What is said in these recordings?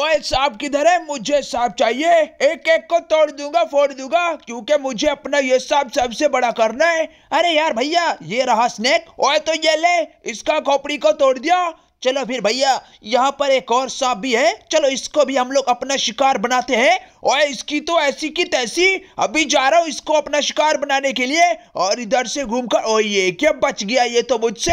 ओए सांप किधर है मुझे सांप चाहिए एक एक को तोड़ दूंगा फोड़ दूंगा क्योंकि मुझे अपना ये सांप सबसे बड़ा करना है अरे यार भैया ये रहा स्नेक ओए तो ये ले इसका खोपड़ी को तोड़ दिया चलो फिर भैया यहाँ पर एक और सांप भी है चलो इसको भी हम लोग अपना शिकार बनाते हैं और इसकी तो ऐसी की तैसी अभी जा रहा हूँ इसको अपना शिकार बनाने के लिए और इधर से घूमकर ओ ये क्या बच गया ये तो मुझसे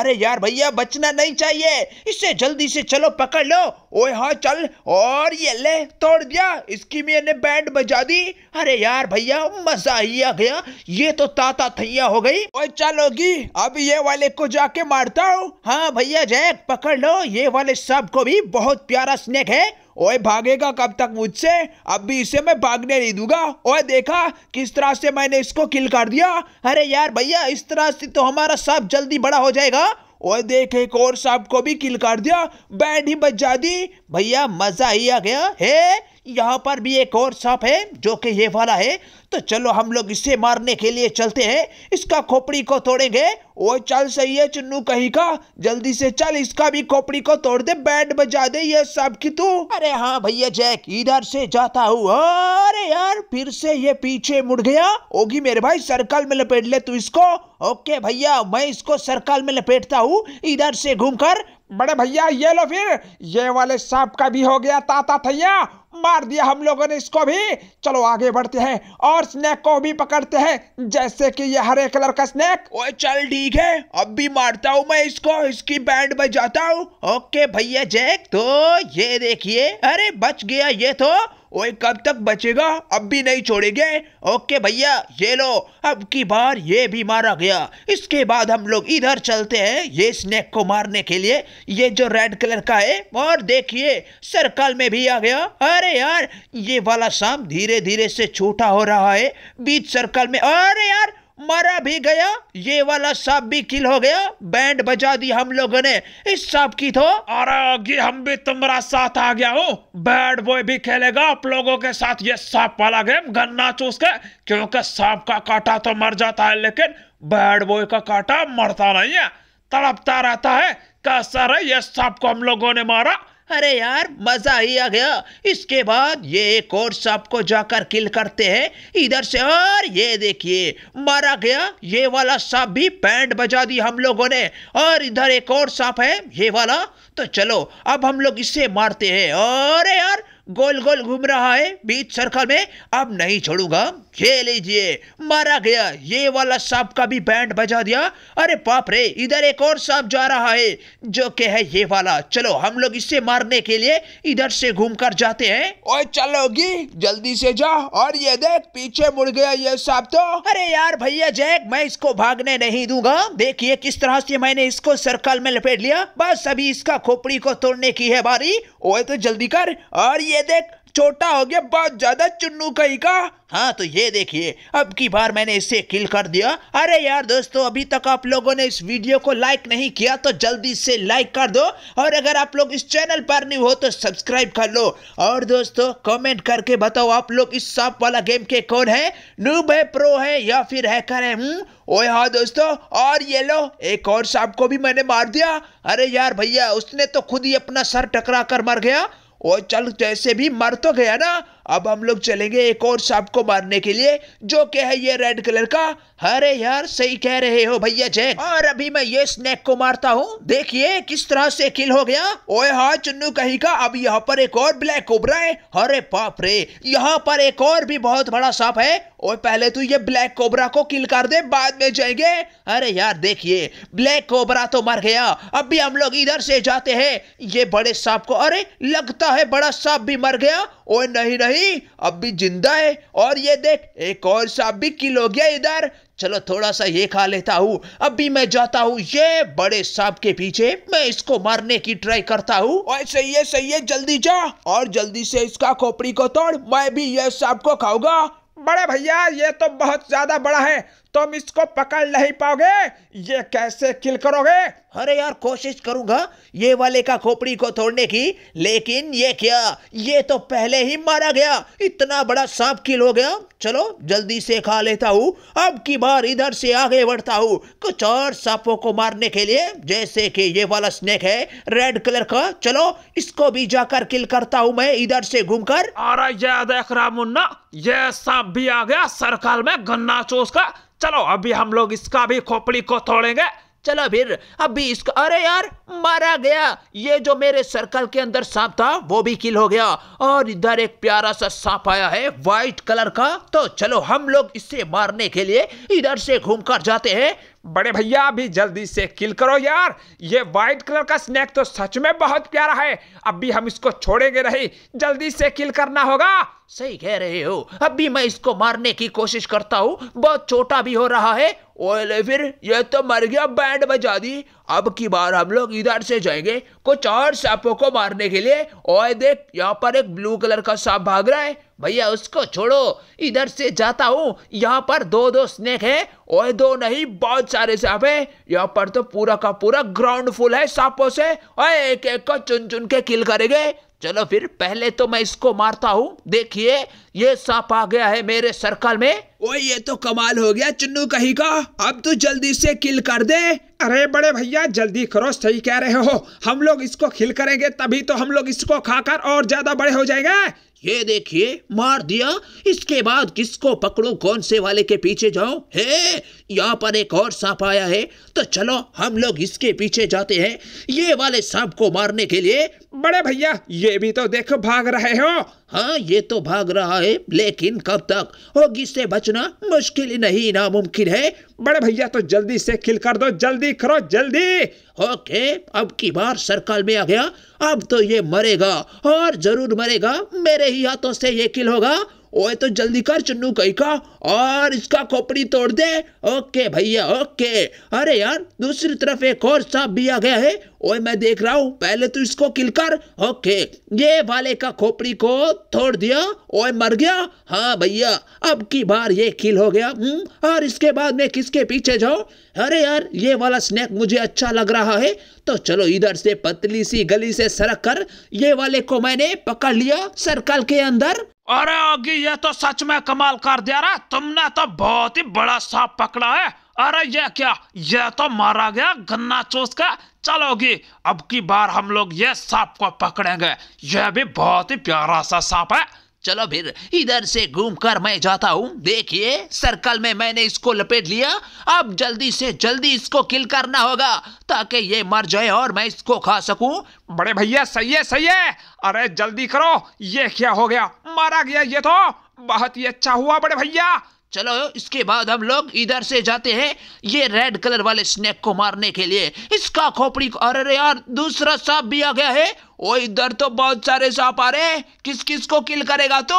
अरे यार भैया बचना नहीं चाहिए इससे जल्दी से चलो पकड़ लो ओए हाँ चल और ये ले तोड़ दिया इसकी मैंने बैंड बजा दी अरे यार भैया मजा ही आ गया ये तो ताता थैया हो गई ओए चलोगी अब ये वाले को जाके मारता हूँ हाँ भैया जैक पकड़ लो ये वाले सब को भी बहुत प्यारा स्नेक है ओए भागेगा कब तक मुझसे अब भी इसे मैं भागने नहीं दूंगा ओए देखा किस तरह से मैंने इसको किल कर दिया अरे यार भैया इस तरह से तो हमारा सब जल्दी बड़ा हो जाएगा और देख एक और सांप को भी किल कर दिया बैंड ही जा दी भैया मजा ही आ गया है यहाँ पर भी एक और सांप है जो कि ये वाला है तो चलो हम लोग इसे मारने के लिए चलते हैं इसका खोपड़ी को तोड़ेंगे ओ चल सही है चुन्नू कहीं का जल्दी से चल इसका भी खोपड़ी को तोड़ दे बैंड बजा दे ये सब की तू अरे हाँ भैया जैक इधर से जाता हूँ अरे यार फिर से ये पीछे मुड़ गया होगी मेरे भाई सर्कल में लपेट ले तू इसको ओके भैया मैं इसको सर्कल में लपेटता हूँ इधर से घूम बड़े भैया ये लो फिर ये वाले सांप का भी हो गया ताता थैया मार दिया हम लोगों ने इसको भी चलो आगे बढ़ते हैं और स्नैक को भी पकड़ते हैं जैसे कि ये हरे कलर का स्नैक ओए चल ठीक है अब भी मारता हूँ मैं इसको इसकी बैंड बजाता हूँ ओके भैया जैक तो ये देखिए अरे बच गया ये तो ओए कब तक बचेगा अब भी नहीं छोड़ेंगे ओके भैया ये लो अब की बार ये भी मारा गया इसके बाद हम लोग इधर चलते हैं ये स्नैक को मारने के लिए ये जो रेड कलर का है और देखिए सर्कल में भी आ गया अरे अरे यार ये वाला सांप धीरे धीरे से छोटा हो रहा है बीच सर्कल में अरे यार मरा भी गया ये वाला सांप भी किल हो गया बैंड बजा दी हम लोगों ने इस सांप की तो अरे हम भी तुम्हारा साथ आ गया हूँ बैड बॉय भी खेलेगा आप लोगों के साथ ये सांप वाला गेम गन्ना चूस के क्योंकि सांप का काटा तो मर जाता है लेकिन बैड बॉय का काटा मरता नहीं है तड़पता रहता है कैसा रे ये सांप को हम लोगों ने मारा अरे यार मजा ही आ गया इसके बाद ये एक और सांप को जाकर किल करते हैं इधर से और ये देखिए मारा गया ये वाला सांप भी बैंड बजा दी हम लोगों ने और इधर एक और सांप है ये वाला तो चलो अब हम लोग इसे मारते हैं अरे यार गोल गोल घूम रहा है बीच सर्कल में अब नहीं छोड़ूंगा ये लीजिए मारा गया ये वाला सांप का भी बैंड बजा दिया अरे बाप रे इधर एक और सांप जा रहा है जो के है ये वाला चलो हम लोग इससे मारने के लिए इधर से घूम कर जाते हैं ओए चलोगी जल्दी से जा और ये देख पीछे मुड़ गया ये सांप तो अरे यार भैया जैक मैं इसको भागने नहीं दूंगा देखिए किस तरह से मैंने इसको सर्कल में लपेट लिया बस अभी इसका खोपड़ी को तोड़ने की है बारी ओए तो जल्दी कर और ये देख छोटा हो गया बहुत ज्यादा चुन्नू कहीं का हाँ तो ये देखिए अब की बार मैंने इसे किल कर दिया अरे यार दोस्तों अभी तक आप लोगों ने इस वीडियो को लाइक नहीं किया तो जल्दी से लाइक कर दो और अगर आप लोग इस चैनल पर नहीं हो तो सब्सक्राइब कर लो और दोस्तों कमेंट करके बताओ आप लोग इस सांप वाला गेम के कौन है नूब है प्रो है या फिर हैकर है हम्म हाँ दोस्तों और ये लो एक और सांप को भी मैंने मार दिया अरे यार भैया उसने तो खुद ही अपना सर टकरा मर गया वो चल जैसे भी मर तो गया ना अब हम लोग चलेंगे एक और सांप को मारने के लिए जो के है ये रेड कलर का अरे यार सही कह रहे हो भैया जैक और अभी मैं ये स्नेक को मारता हूँ देखिए किस तरह से किल हो गया ओए हाँ चुन्नू कहीं का अब यहाँ पर एक और ब्लैक कोबरा है अरे पाप रे यहाँ पर एक और भी बहुत बड़ा सांप है ओए पहले तू तो ये ब्लैक कोबरा को किल कर दे बाद में जाएंगे अरे यार देखिए ब्लैक कोबरा तो मर गया अब भी हम लोग इधर से जाते हैं ये बड़े सांप को अरे लगता है बड़ा सांप भी मर गया ओए नहीं नहीं नहीं अब भी जिंदा है और ये देख एक और सांप भी किल हो गया इधर चलो थोड़ा सा ये खा लेता हूँ अब भी मैं जाता हूँ ये बड़े सांप के पीछे मैं इसको मारने की ट्राई करता हूँ और सही है सही है जल्दी जा और जल्दी से इसका खोपड़ी को तोड़ मैं भी ये सांप को खाऊंगा बड़े भैया ये तो बहुत ज्यादा बड़ा है तुम इसको पकड़ नहीं पाओगे ये कैसे किल करोगे अरे यार कोशिश करूंगा ये वाले का खोपड़ी को तोड़ने की लेकिन ये क्या ये तो पहले ही मारा गया इतना बड़ा सांप किल हो गया चलो जल्दी से खा लेता हूँ अब की बार इधर से आगे बढ़ता हूँ कुछ और सांपों को मारने के लिए जैसे कि ये वाला स्नेक है रेड कलर का चलो इसको भी जाकर किल करता हूँ मैं इधर से घूम कर देख रहा मुन्ना ये सांप भी आ गया सरकाल में गन्ना चोस का चलो अभी हम लोग इसका भी खोपड़ी को तोड़ेंगे चलो फिर अभी इसका अरे यार मारा गया ये जो मेरे सर्कल के अंदर सांप था वो भी किल हो गया और इधर एक प्यारा सा सांप आया है व्हाइट कलर का तो चलो हम लोग इसे मारने के लिए इधर से घूमकर जाते हैं बड़े भैया अभी जल्दी से किल करो यार ये व्हाइट कलर का स्नैक तो सच में बहुत प्यारा है अभी हम इसको छोड़ेंगे नहीं जल्दी से किल करना होगा सही कह रहे हो अभी मैं इसको मारने की कोशिश करता हूँ बहुत छोटा भी हो रहा है ले फिर यह तो मर गया बैंड बजा दी अब की बार हम लोग इधर से जाएंगे कुछ और सांपों को मारने के लिए और देख यहाँ पर एक ब्लू कलर का सांप भाग रहा है भैया उसको छोड़ो इधर से जाता हूँ यहाँ पर दो दो स्नेक है और दो नहीं बहुत सारे सांप है यहाँ पर तो पूरा का पूरा ग्राउंड फुल है सांपों से और एक एक को चुन चुन के किल करेंगे चलो फिर पहले तो मैं इसको मारता हूँ देखिए ये सांप आ गया है मेरे सर्कल में ओ ये तो कमाल हो गया चुन्नू कहीं का अब तो जल्दी से किल कर दे अरे बड़े भैया जल्दी करो सही कह रहे हो हम लोग इसको खिल करेंगे तभी तो हम लोग इसको खाकर और ज्यादा बड़े हो जाएंगे ये देखिए मार दिया इसके बाद किसको पकड़ो कौन से वाले के पीछे जाओ हे यहाँ पर एक और सांप आया है तो चलो हम लोग इसके पीछे जाते हैं ये वाले सांप को मारने के लिए बड़े भैया ये भी तो देखो भाग रहे हो हाँ ये तो भाग रहा है लेकिन कब तक होगी से बचना मुश्किल नहीं नामुमकिन है बड़े भैया तो जल्दी से खिल कर दो जल्दी करो जल्दी ओके अब की बार सर्कल में आ गया अब तो ये मरेगा और जरूर मरेगा मेरे ही हाथों से ये किल होगा ओए तो जल्दी कर चुन्नू कई का और इसका खोपड़ी तोड़ दे ओके भैया ओके अरे यार दूसरी तरफ एक और सांप भी आ गया है ओए मैं देख रहा हूँ पहले तो इसको किल कर ओके ये वाले का खोपड़ी को तोड़ दिया ओए मर गया हाँ भैया अब की बार ये किल हो गया हम्म और इसके बाद मैं किसके पीछे जाऊँ अरे यार ये वाला स्नैक मुझे अच्छा लग रहा है तो चलो इधर से पतली सी गली से सरक कर ये वाले को मैंने पकड़ लिया सर्कल के अंदर अरे ओगी ये तो सच में कमाल कर दिया रहा तुमने तो बहुत ही बड़ा सांप पकड़ा है अरे ये क्या ये तो मारा गया गन्ना चूस के चलोगी अब की बार हम लोग ये सांप को पकड़ेंगे यह भी बहुत ही प्यारा सा सांप है चलो फिर इधर से कर मैं जाता हूँ देखिए सर्कल में मैंने इसको लपेट लिया अब जल्दी से जल्दी इसको किल करना होगा ताकि ये मर जाए और मैं इसको खा सकूं बड़े भैया सही है सही है अरे जल्दी करो ये क्या हो गया मारा गया ये तो बहुत ही अच्छा हुआ बड़े भैया चलो इसके बाद हम लोग इधर से जाते हैं ये रेड कलर वाले स्नेक को मारने के लिए इसका खोपड़ी को अरे यार दूसरा सांप भी आ गया है ओ इधर तो बहुत सारे सांप आ रहे हैं किस किस को किल करेगा तो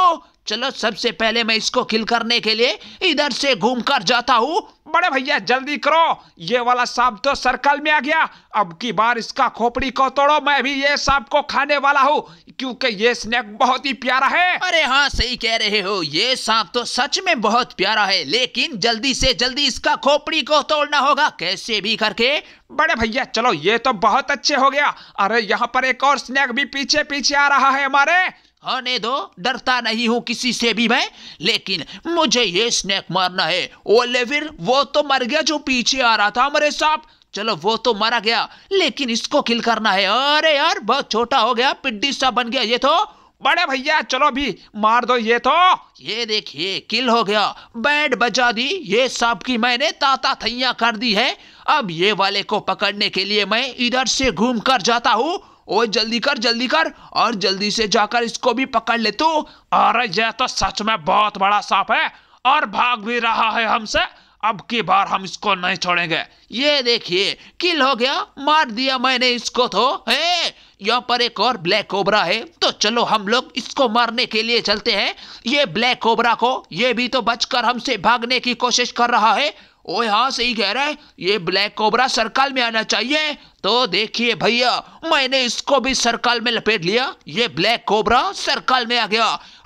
चलो सबसे पहले मैं इसको किल करने के लिए इधर से घूम कर जाता हूँ बड़े भैया जल्दी करो ये वाला सांप तो सर्कल में आ गया अब की बार इसका खोपड़ी को तोड़ो मैं भी ये सांप को खाने वाला हूँ क्योंकि ये स्नैक बहुत ही प्यारा है अरे हाँ सही कह रहे हो ये सांप तो सच में बहुत प्यारा है लेकिन जल्दी से जल्दी इसका खोपड़ी को तोड़ना होगा कैसे भी करके बड़े भैया चलो ये तो बहुत अच्छे हो गया अरे यहाँ पर एक और स्नैक भी पीछे पीछे आ रहा है हमारे आने हाँ, दो तो डरता नहीं हूं किसी से भी मैं लेकिन मुझे ये स्नेक मारना है ओले फिर वो तो मर गया जो पीछे आ रहा था मेरे साहब चलो वो तो मरा गया लेकिन इसको किल करना है अरे यार बहुत छोटा हो गया पिड्डी सा बन गया ये तो बड़े भैया चलो भी मार दो ये तो ये देखिए किल हो गया बैंड बजा दी ये सांप की मैंने ताता थैया कर दी है अब ये वाले को पकड़ने के लिए मैं इधर से घूम कर जाता हूँ ओ जल्दी कर जल्दी कर और जल्दी से जाकर इसको भी पकड़ ले तू अरे यह तो सच में बहुत बड़ा सांप है और भाग भी रहा है हमसे अब की बार हम इसको नहीं छोड़ेंगे ये देखिए किल हो गया मार दिया मैंने इसको तो है यहाँ पर एक और ब्लैक कोबरा है तो चलो हम लोग इसको मारने के लिए चलते हैं ये ब्लैक कोबरा को ये भी तो बचकर हमसे भागने की कोशिश कर रहा है ओ हाँ सही कह रहा है ये ब्लैक कोबरा सर्कल में आना चाहिए तो देखिए भैया मैंने इसको भी सर्कल में लपेट लिया ये ब्लैक कोबरा सर्कल में आ गया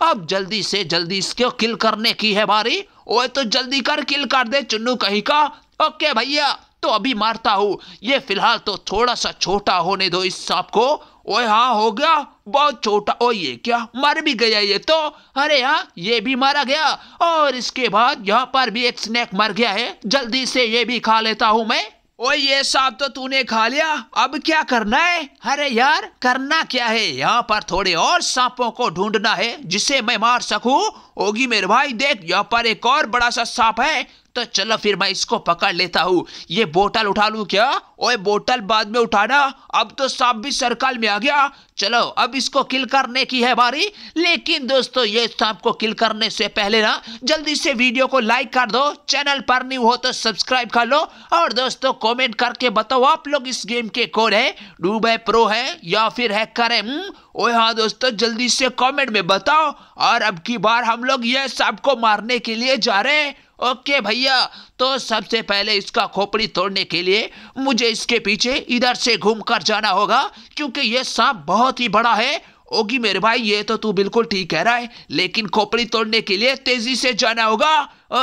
अब जल्दी से जल्दी इसको किल करने की है बारी ओए तो जल्दी कर किल कर दे चुन्नू कहीं का ओके भैया तो अभी मारता हूँ ये फिलहाल तो थोड़ा सा छोटा होने दो इस सांप को ओए हाँ हो गया बहुत छोटा ओ ये क्या मर भी गया ये तो अरे हाँ ये भी मारा गया और इसके बाद यहाँ पर भी एक स्नैक मर गया है जल्दी से ये भी खा लेता हूँ मैं ओए ये सांप तो तूने खा लिया अब क्या करना है अरे यार करना क्या है यहाँ पर थोड़े और सांपों को ढूंढना है जिसे मैं मार सकूं होगी मेरे भाई देख यहाँ पर एक और बड़ा सा सांप है तो चलो फिर मैं इसको पकड़ लेता हूँ ये बोतल उठा लू क्या ओए बोतल बाद में उठाना अब तो सांप भी सर्कल में आ गया चलो अब इसको किल करने की है बारी लेकिन दोस्तों ये सांप को किल करने से पहले ना जल्दी से वीडियो को लाइक कर दो चैनल पर न्यू हो तो सब्सक्राइब कर लो और दोस्तों कमेंट करके बताओ आप लोग इस गेम के कौन है डूबे प्रो है या फिर हैकर है हम्म? ओ हाँ दोस्तों जल्दी से कमेंट में बताओ और अब की बार हम लोग ये सांप को मारने के लिए जा रहे हैं ओके भैया तो सबसे पहले इसका खोपड़ी तोड़ने के लिए मुझे इसके पीछे इधर से घूमकर जाना होगा क्योंकि ये सांप बहुत ही बड़ा है ओगी मेरे भाई ये तो तू बिल्कुल ठीक कह रहा है लेकिन खोपड़ी तोड़ने के लिए तेजी से जाना होगा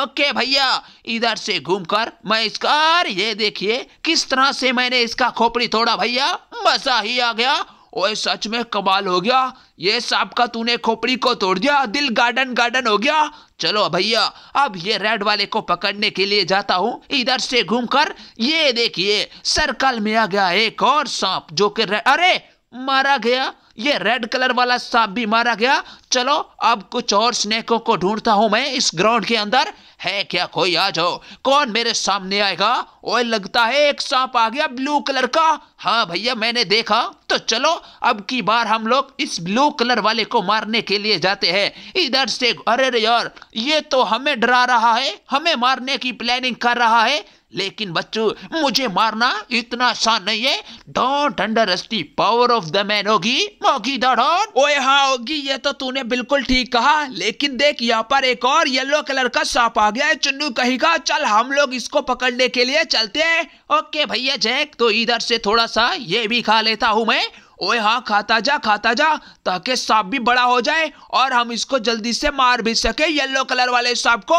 ओके भैया इधर से घूमकर मैं इसका ये देखिए किस तरह से मैंने इसका खोपड़ी तोड़ा भैया मजा ही आ गया ओए सच में कमाल हो गया ये सांप का तूने खोपड़ी को तोड़ दिया दिल गार्डन गार्डन हो गया चलो भैया अब ये रेड वाले को पकड़ने के लिए जाता हूँ इधर से घूमकर ये देखिए सर्कल में आ गया एक और सांप जो कि अरे मारा गया ये रेड कलर वाला सांप भी मारा गया चलो अब कुछ और स्नेकों को ढूंढता हूं मैं इस ग्राउंड के अंदर है क्या कोई आ जाओ कौन मेरे सामने आएगा ओए लगता है एक सांप आ गया ब्लू कलर का हाँ भैया मैंने देखा तो चलो अब की बार हम लोग इस ब्लू कलर वाले को मारने के लिए जाते हैं इधर से अरे यार ये तो हमें डरा रहा है हमें मारने की प्लानिंग कर रहा है लेकिन बच्चों मुझे मारना इतना आसान नहीं है don't underestimate power of the man होगी मोगी द डॉन ओए हाँ होगी ये तो तूने बिल्कुल ठीक कहा लेकिन देख यहाँ पर एक और येलो कलर का सांप आ गया है चुन्नू कहेगा चल हम लोग इसको पकड़ने के लिए चलते हैं ओके भैया जैक तो इधर से थोड़ा सा ये भी खा लेता हूँ मैं ओए हाँ खाता जा खाता जा ताकि सांप भी बड़ा हो जाए और हम इसको जल्दी से मार भी सके येलो कलर वाले सांप को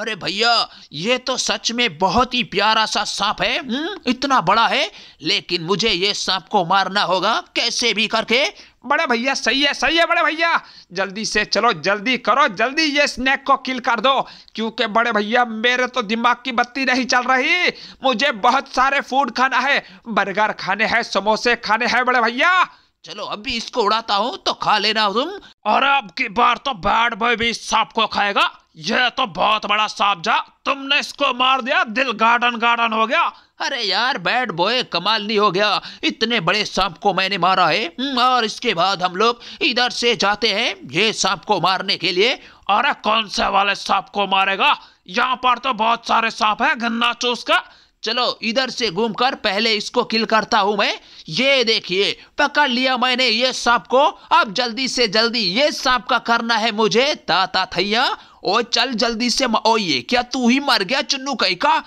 अरे भैया ये तो सच में बहुत ही प्यारा सा सांप है हम्म, इतना बड़ा है लेकिन मुझे ये सांप को मारना होगा कैसे भी करके बड़े भैया सही है सही है बड़े भैया जल्दी से चलो जल्दी करो जल्दी ये स्नैक को किल कर दो क्योंकि बड़े भैया मेरे तो दिमाग की बत्ती नहीं चल रही मुझे बहुत सारे फूड खाना है बर्गर खाने हैं समोसे खाने हैं बड़े भैया चलो अभी इसको उड़ाता हूँ तो खा लेना तुम और अब की बार तो बैड बॉय भी सांप को खाएगा यह तो बहुत बड़ा जा तुमने इसको मार दिया दिल गार्डन गार्डन हो गया अरे यार बैड बॉय कमाल नहीं हो गया इतने बड़े सांप को मैंने मारा है हम्म, और इसके बाद हम लोग इधर से जाते हैं ये सांप को मारने के लिए अरे कौन से वाले सांप को मारेगा यहाँ पर तो बहुत सारे सांप है गन्ना चूस का चलो इधर से घूमकर पहले इसको किल करता हूं मैं ये देखिए पकड़ लिया मैंने ये सांप को अब जल्दी से जल्दी ये सांप का करना है मुझे ताता थैया ओ चल जल्दी से ओ ये क्या तू ही मर गया चुन्नू कई का